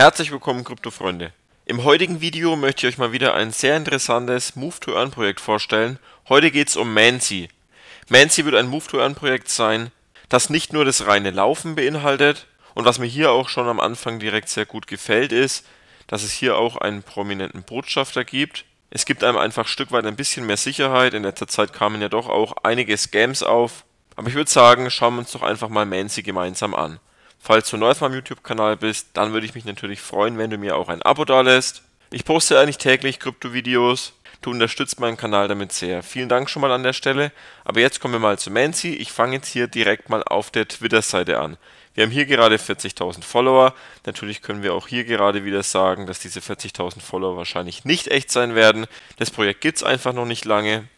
Herzlich willkommen Kryptofreunde. Im heutigen Video möchte ich euch mal wieder ein sehr interessantes Move-to-Earn-Projekt vorstellen. Heute geht es um Mancy. Mancy wird ein Move-to-Earn-Projekt sein, das nicht nur das reine Laufen beinhaltet und was mir hier auch schon am Anfang direkt sehr gut gefällt ist, dass es hier auch einen prominenten Botschafter gibt. Es gibt einem einfach ein Stück weit ein bisschen mehr Sicherheit. In letzter Zeit kamen ja doch auch einige Scams auf. Aber ich würde sagen, schauen wir uns doch einfach mal Mancy gemeinsam an. Falls du neu auf meinem YouTube-Kanal bist, dann würde ich mich natürlich freuen, wenn du mir auch ein Abo dalässt. Ich poste eigentlich täglich Krypto-Videos. Du unterstützt meinen Kanal damit sehr. Vielen Dank schon mal an der Stelle. Aber jetzt kommen wir mal zu Mancy. Ich fange jetzt hier direkt mal auf der Twitter-Seite an. Wir haben hier gerade 40.000 Follower. Natürlich können wir auch hier gerade wieder sagen, dass diese 40.000 Follower wahrscheinlich nicht echt sein werden. Das Projekt gibt es einfach noch nicht lange.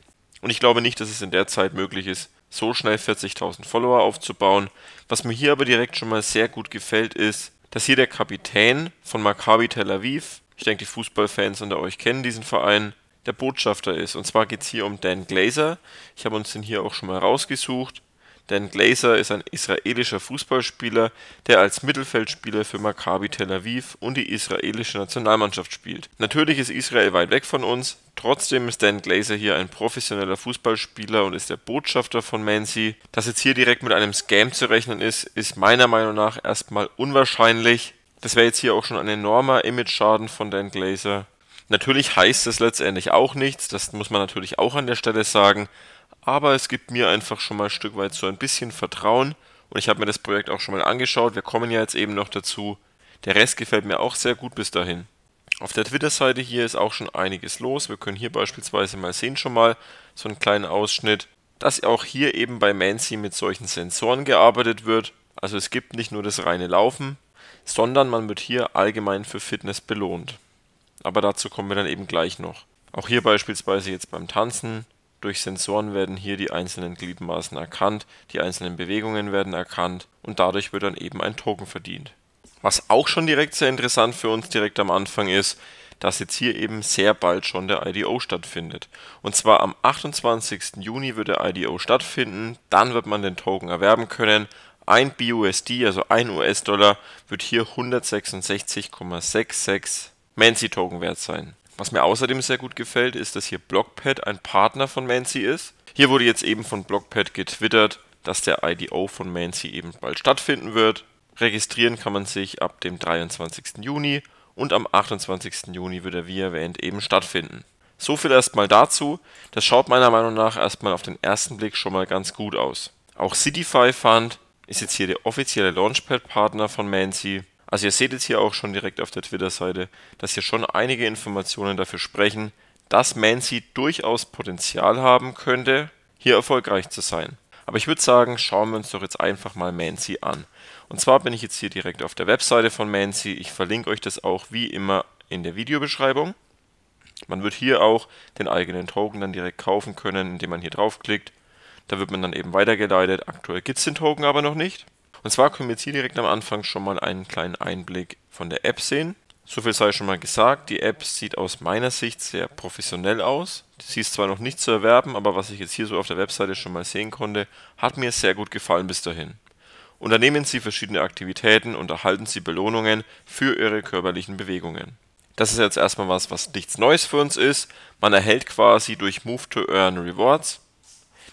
Und ich glaube nicht, dass es in der Zeit möglich ist, so schnell 40.000 Follower aufzubauen. Was mir hier aber direkt schon mal sehr gut gefällt, ist, dass hier der Kapitän von Maccabi Tel Aviv, ich denke die Fußballfans unter euch kennen diesen Verein, der Botschafter ist. Und zwar geht es hier um Dan Glazer. Ich habe uns den hier auch schon mal rausgesucht. Dan Glazer ist ein israelischer Fußballspieler, der als Mittelfeldspieler für Maccabi Tel Aviv und die israelische Nationalmannschaft spielt. Natürlich ist Israel weit weg von uns, trotzdem ist Dan Glazer hier ein professioneller Fußballspieler und ist der Botschafter von Mansi. Dass jetzt hier direkt mit einem Scam zu rechnen ist, ist meiner Meinung nach erstmal unwahrscheinlich. Das wäre jetzt hier auch schon ein enormer Image-Schaden von Dan Glazer. Natürlich heißt es letztendlich auch nichts, das muss man natürlich auch an der Stelle sagen, aber es gibt mir einfach schon mal ein Stück weit so ein bisschen Vertrauen und ich habe mir das Projekt auch schon mal angeschaut. Wir kommen ja jetzt eben noch dazu. Der Rest gefällt mir auch sehr gut bis dahin. Auf der Twitter-Seite hier ist auch schon einiges los. Wir können hier beispielsweise mal sehen schon mal so einen kleinen Ausschnitt, dass auch hier eben bei Mancy mit solchen Sensoren gearbeitet wird. Also es gibt nicht nur das reine Laufen, sondern man wird hier allgemein für Fitness belohnt. Aber dazu kommen wir dann eben gleich noch. Auch hier beispielsweise jetzt beim Tanzen durch Sensoren werden hier die einzelnen Gliedmaßen erkannt, die einzelnen Bewegungen werden erkannt und dadurch wird dann eben ein Token verdient. Was auch schon direkt sehr interessant für uns direkt am Anfang ist, dass jetzt hier eben sehr bald schon der IDO stattfindet. Und zwar am 28. Juni wird der IDO stattfinden, dann wird man den Token erwerben können. Ein BUSD, also ein US-Dollar, wird hier 166,66 Mansi-Token wert sein. Was mir außerdem sehr gut gefällt, ist, dass hier Blockpad ein Partner von Mancy ist. Hier wurde jetzt eben von Blockpad getwittert, dass der IDO von Mancy eben bald stattfinden wird. Registrieren kann man sich ab dem 23. Juni und am 28. Juni wird er wie erwähnt eben stattfinden. So viel erstmal dazu. Das schaut meiner Meinung nach erstmal auf den ersten Blick schon mal ganz gut aus. Auch Citify Fund ist jetzt hier der offizielle Launchpad-Partner von Mancy also ihr seht jetzt hier auch schon direkt auf der Twitter-Seite, dass hier schon einige Informationen dafür sprechen, dass Mancy durchaus Potenzial haben könnte, hier erfolgreich zu sein. Aber ich würde sagen, schauen wir uns doch jetzt einfach mal Mancy an. Und zwar bin ich jetzt hier direkt auf der Webseite von Mancy. Ich verlinke euch das auch wie immer in der Videobeschreibung. Man wird hier auch den eigenen Token dann direkt kaufen können, indem man hier draufklickt. Da wird man dann eben weitergeleitet. Aktuell gibt es den Token aber noch nicht. Und zwar können wir jetzt hier direkt am Anfang schon mal einen kleinen Einblick von der App sehen. So viel sei schon mal gesagt, die App sieht aus meiner Sicht sehr professionell aus. Sie ist zwar noch nicht zu erwerben, aber was ich jetzt hier so auf der Webseite schon mal sehen konnte, hat mir sehr gut gefallen bis dahin. Unternehmen Sie verschiedene Aktivitäten und erhalten Sie Belohnungen für Ihre körperlichen Bewegungen. Das ist jetzt erstmal was, was nichts Neues für uns ist. Man erhält quasi durch Move to Earn Rewards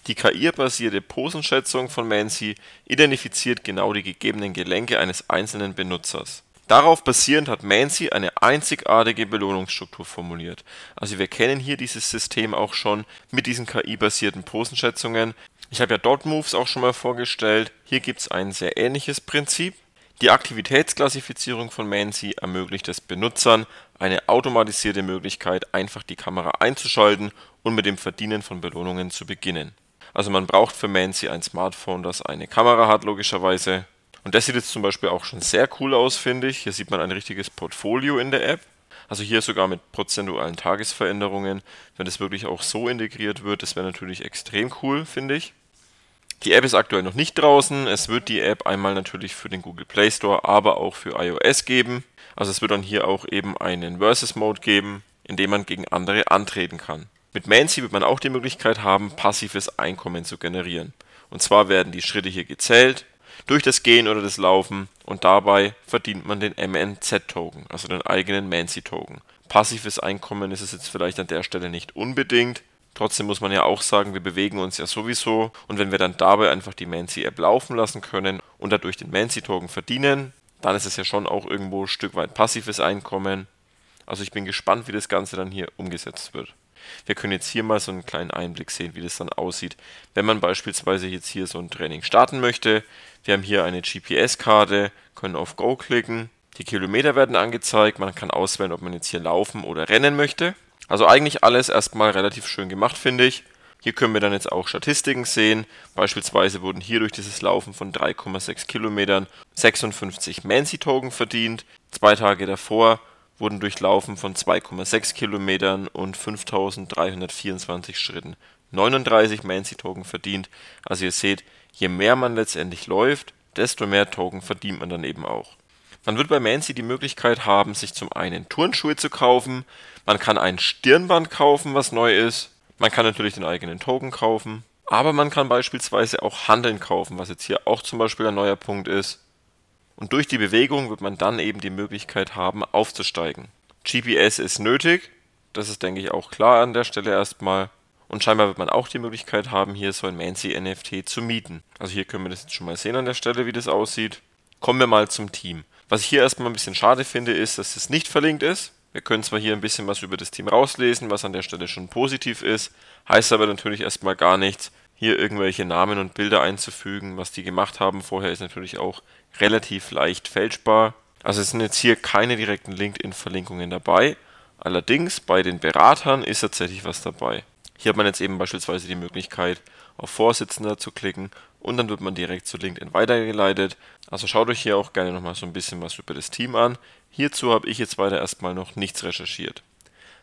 die KI-basierte Posenschätzung von Mansi identifiziert genau die gegebenen Gelenke eines einzelnen Benutzers. Darauf basierend hat Mansi eine einzigartige Belohnungsstruktur formuliert. Also wir kennen hier dieses System auch schon mit diesen KI-basierten Posenschätzungen. Ich habe ja Dot Moves auch schon mal vorgestellt. Hier gibt es ein sehr ähnliches Prinzip. Die Aktivitätsklassifizierung von Mansi ermöglicht es Benutzern eine automatisierte Möglichkeit, einfach die Kamera einzuschalten und mit dem Verdienen von Belohnungen zu beginnen. Also man braucht für Mansi ein Smartphone, das eine Kamera hat, logischerweise. Und das sieht jetzt zum Beispiel auch schon sehr cool aus, finde ich. Hier sieht man ein richtiges Portfolio in der App. Also hier sogar mit prozentualen Tagesveränderungen. Wenn das wirklich auch so integriert wird, das wäre natürlich extrem cool, finde ich. Die App ist aktuell noch nicht draußen. Es wird die App einmal natürlich für den Google Play Store, aber auch für iOS geben. Also es wird dann hier auch eben einen Versus Mode geben, in dem man gegen andere antreten kann. Mit Mansi wird man auch die Möglichkeit haben, passives Einkommen zu generieren. Und zwar werden die Schritte hier gezählt durch das Gehen oder das Laufen und dabei verdient man den MNZ-Token, also den eigenen Mansi-Token. Passives Einkommen ist es jetzt vielleicht an der Stelle nicht unbedingt. Trotzdem muss man ja auch sagen, wir bewegen uns ja sowieso und wenn wir dann dabei einfach die Mansi-App laufen lassen können und dadurch den Mansi-Token verdienen, dann ist es ja schon auch irgendwo ein Stück weit passives Einkommen. Also ich bin gespannt, wie das Ganze dann hier umgesetzt wird. Wir können jetzt hier mal so einen kleinen Einblick sehen, wie das dann aussieht. Wenn man beispielsweise jetzt hier so ein Training starten möchte, wir haben hier eine GPS-Karte, können auf Go klicken. Die Kilometer werden angezeigt, man kann auswählen, ob man jetzt hier laufen oder rennen möchte. Also eigentlich alles erstmal relativ schön gemacht, finde ich. Hier können wir dann jetzt auch Statistiken sehen. Beispielsweise wurden hier durch dieses Laufen von 3,6 Kilometern 56 Mansi-Token verdient. Zwei Tage davor wurden durchlaufen von 2,6 Kilometern und 5.324 Schritten. 39 Mansi-Token verdient. Also ihr seht, je mehr man letztendlich läuft, desto mehr Token verdient man dann eben auch. Man wird bei Mansi die Möglichkeit haben, sich zum einen Turnschuhe zu kaufen, man kann ein Stirnband kaufen, was neu ist, man kann natürlich den eigenen Token kaufen, aber man kann beispielsweise auch Handeln kaufen, was jetzt hier auch zum Beispiel ein neuer Punkt ist. Und durch die Bewegung wird man dann eben die Möglichkeit haben, aufzusteigen. GPS ist nötig, das ist denke ich auch klar an der Stelle erstmal. Und scheinbar wird man auch die Möglichkeit haben, hier so ein Mancy NFT zu mieten. Also hier können wir das jetzt schon mal sehen an der Stelle, wie das aussieht. Kommen wir mal zum Team. Was ich hier erstmal ein bisschen schade finde, ist, dass es nicht verlinkt ist. Wir können zwar hier ein bisschen was über das Team rauslesen, was an der Stelle schon positiv ist, heißt aber natürlich erstmal gar nichts, hier irgendwelche Namen und Bilder einzufügen, was die gemacht haben vorher, ist natürlich auch relativ leicht fälschbar. Also es sind jetzt hier keine direkten LinkedIn-Verlinkungen dabei. Allerdings bei den Beratern ist tatsächlich was dabei. Hier hat man jetzt eben beispielsweise die Möglichkeit, auf Vorsitzender zu klicken und dann wird man direkt zu LinkedIn weitergeleitet. Also schaut euch hier auch gerne nochmal so ein bisschen was über das Team an. Hierzu habe ich jetzt weiter erstmal noch nichts recherchiert.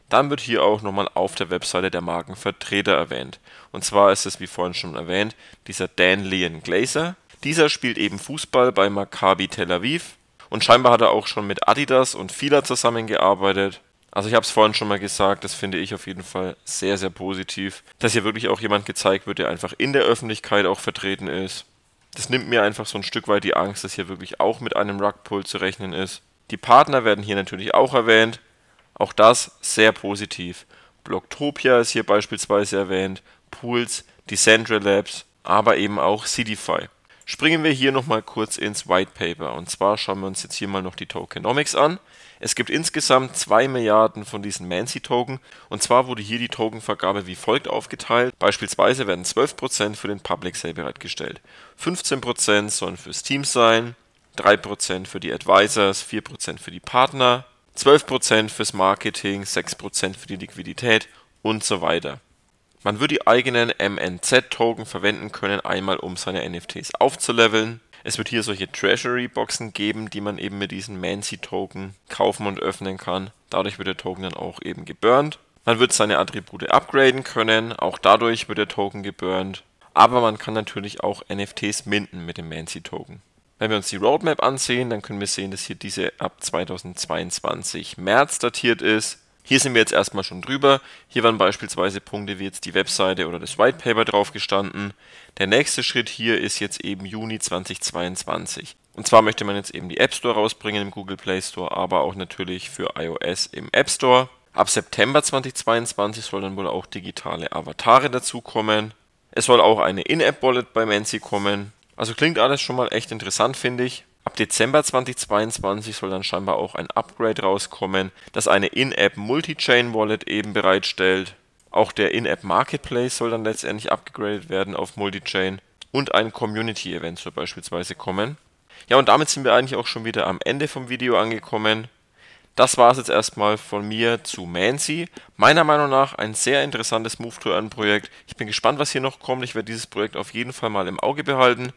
Dann wird hier auch nochmal auf der Webseite der Markenvertreter erwähnt. Und zwar ist es, wie vorhin schon erwähnt, dieser Dan Leon Glazer. Dieser spielt eben Fußball bei Maccabi Tel Aviv und scheinbar hat er auch schon mit Adidas und Fila zusammengearbeitet. Also ich habe es vorhin schon mal gesagt, das finde ich auf jeden Fall sehr, sehr positiv, dass hier wirklich auch jemand gezeigt wird, der einfach in der Öffentlichkeit auch vertreten ist. Das nimmt mir einfach so ein Stück weit die Angst, dass hier wirklich auch mit einem Rugpull zu rechnen ist. Die Partner werden hier natürlich auch erwähnt. Auch das sehr positiv. Blocktopia ist hier beispielsweise erwähnt, Pools, Decentral Labs, aber eben auch CDFI. Springen wir hier nochmal kurz ins White Paper und zwar schauen wir uns jetzt hier mal noch die Tokenomics an. Es gibt insgesamt 2 Milliarden von diesen Mansi-Token und zwar wurde hier die Tokenvergabe wie folgt aufgeteilt. Beispielsweise werden 12% für den Public Sale bereitgestellt, 15% sollen fürs Team sein, 3% für die Advisors, 4% für die Partner, 12% fürs Marketing, 6% für die Liquidität und so weiter. Man wird die eigenen MNZ-Token verwenden können, einmal um seine NFTs aufzuleveln. Es wird hier solche Treasury-Boxen geben, die man eben mit diesen Mancy-Token kaufen und öffnen kann. Dadurch wird der Token dann auch eben geburnt. Man wird seine Attribute upgraden können, auch dadurch wird der Token geburnt. Aber man kann natürlich auch NFTs minden mit dem Mancy-Token. Wenn wir uns die Roadmap ansehen, dann können wir sehen, dass hier diese ab 2022 März datiert ist. Hier sind wir jetzt erstmal schon drüber. Hier waren beispielsweise Punkte wie jetzt die Webseite oder das White Paper drauf gestanden. Der nächste Schritt hier ist jetzt eben Juni 2022. Und zwar möchte man jetzt eben die App Store rausbringen im Google Play Store, aber auch natürlich für iOS im App Store. Ab September 2022 soll dann wohl auch digitale Avatare dazukommen. Es soll auch eine In-App-Wallet bei Nancy kommen. Also klingt alles schon mal echt interessant, finde ich. Ab Dezember 2022 soll dann scheinbar auch ein Upgrade rauskommen, das eine In-App Multi-Chain Wallet eben bereitstellt. Auch der In-App Marketplace soll dann letztendlich abgegradet werden auf Multi-Chain und ein Community Event soll beispielsweise kommen. Ja, und damit sind wir eigentlich auch schon wieder am Ende vom Video angekommen. Das war es jetzt erstmal von mir zu Mancy. Meiner Meinung nach ein sehr interessantes Move to Earn Projekt. Ich bin gespannt, was hier noch kommt. Ich werde dieses Projekt auf jeden Fall mal im Auge behalten.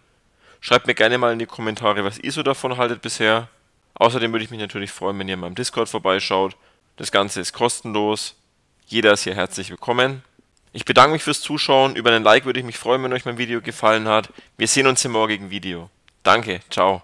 Schreibt mir gerne mal in die Kommentare, was ihr so davon haltet bisher. Außerdem würde ich mich natürlich freuen, wenn ihr in meinem Discord vorbeischaut. Das Ganze ist kostenlos. Jeder ist hier herzlich willkommen. Ich bedanke mich fürs Zuschauen. Über einen Like würde ich mich freuen, wenn euch mein Video gefallen hat. Wir sehen uns im morgigen Video. Danke, ciao.